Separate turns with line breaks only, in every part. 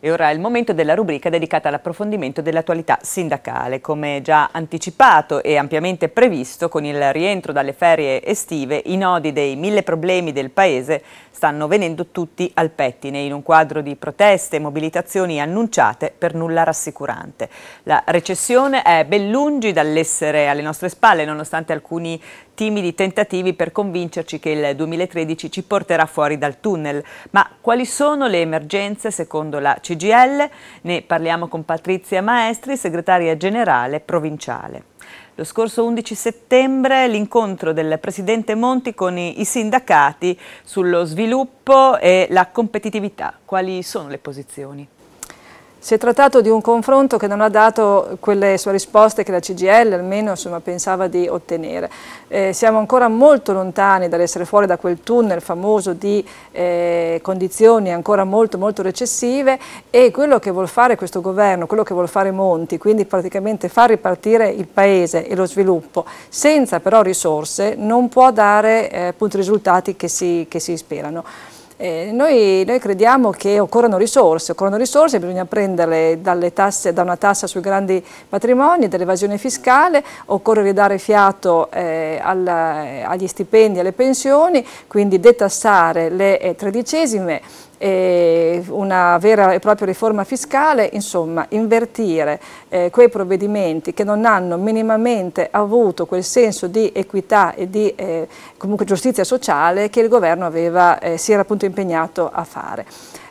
E ora è il momento della rubrica dedicata all'approfondimento dell'attualità sindacale. Come già anticipato e ampiamente previsto, con il rientro dalle ferie estive, i nodi dei mille problemi del Paese stanno venendo tutti al pettine in un quadro di proteste e mobilitazioni annunciate per nulla rassicurante. La recessione è ben lungi dall'essere alle nostre spalle, nonostante alcuni timidi tentativi per convincerci che il 2013 ci porterà fuori dal tunnel. Ma quali sono le emergenze secondo la CGL? Ne parliamo con Patrizia Maestri, segretaria generale provinciale. Lo scorso 11 settembre l'incontro del Presidente Monti con i sindacati sullo sviluppo e la competitività. Quali sono le posizioni?
Si è trattato di un confronto che non ha dato quelle sue risposte che la CGL almeno insomma, pensava di ottenere. Eh, siamo ancora molto lontani dall'essere fuori da quel tunnel famoso di eh, condizioni ancora molto molto recessive e quello che vuol fare questo governo, quello che vuol fare Monti, quindi praticamente far ripartire il paese e lo sviluppo senza però risorse non può dare eh, risultati che si, che si sperano. Eh, noi, noi, crediamo che occorrono risorse, occorrono risorse, bisogna prenderle tasse, da una tassa sui grandi patrimoni, dall'evasione fiscale, occorre ridare fiato eh, al, agli stipendi, alle pensioni, quindi detassare le eh, tredicesime, eh, una vera e propria riforma fiscale, insomma invertire eh, quei provvedimenti che non hanno minimamente avuto quel senso di equità e di eh, giustizia sociale che il governo aveva, eh, si era appunto impegnato a fare.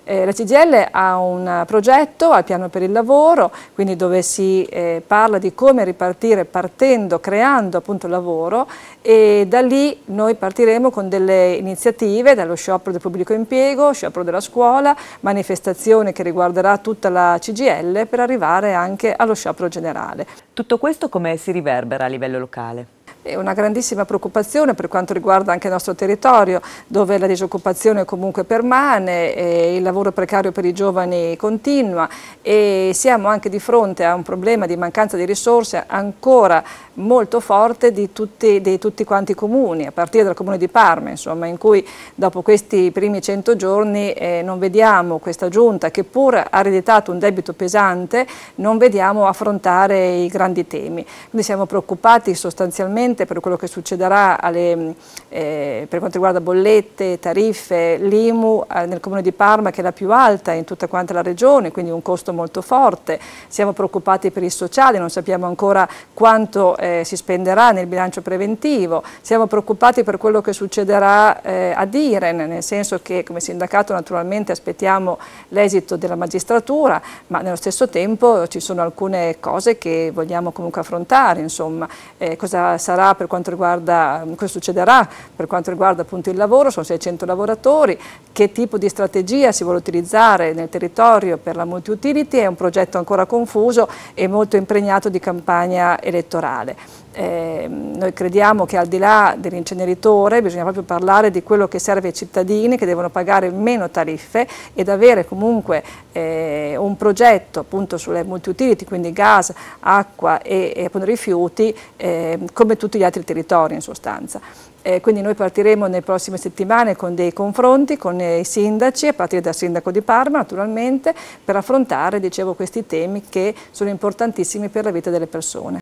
Eh, la CGL ha un progetto al piano per il lavoro, quindi dove si eh, parla di come ripartire partendo, creando appunto lavoro e da lì noi partiremo con delle iniziative, dallo sciopero del pubblico impiego, sciopero della scuola, manifestazione che riguarderà tutta la CGL per arrivare anche allo sciopero generale. Tutto questo come si riverbera a livello locale? e una grandissima preoccupazione per quanto riguarda anche il nostro territorio dove la disoccupazione comunque permane, il lavoro precario per i giovani continua e siamo anche di fronte a un problema di mancanza di risorse ancora molto forte di tutti, di tutti quanti i comuni, a partire dal comune di Parma, insomma, in cui dopo questi primi 100 giorni eh, non vediamo questa giunta che pur ha ereditato un debito pesante, non vediamo affrontare i grandi temi. Quindi siamo preoccupati sostanzialmente sicuramente per quello che succederà alle, eh, per quanto riguarda bollette, tariffe, l'IMU eh, nel comune di Parma che è la più alta in tutta quanta la regione, quindi un costo molto forte, siamo preoccupati per il sociale, non sappiamo ancora quanto eh, si spenderà nel bilancio preventivo, siamo preoccupati per quello che succederà eh, ad Iren, nel senso che come sindacato naturalmente aspettiamo l'esito della magistratura, ma nello stesso tempo ci sono alcune cose che vogliamo comunque affrontare, insomma, eh, cosa sarà sarà per quanto riguarda, cosa ehm, succederà per quanto riguarda appunto il lavoro, sono 600 lavoratori, che tipo di strategia si vuole utilizzare nel territorio per la multi-utility, è un progetto ancora confuso e molto impregnato di campagna elettorale. Eh, noi crediamo che al di là dell'inceneritore bisogna proprio parlare di quello che serve ai cittadini che devono pagare meno tariffe ed avere comunque eh, un progetto appunto sulle multiutility, quindi gas, acqua e, e rifiuti eh, come tutti gli altri territori in sostanza. Eh, quindi noi partiremo nelle prossime settimane con dei confronti con eh, i sindaci, a partire dal sindaco di Parma naturalmente, per affrontare dicevo, questi temi che sono importantissimi per la vita delle persone.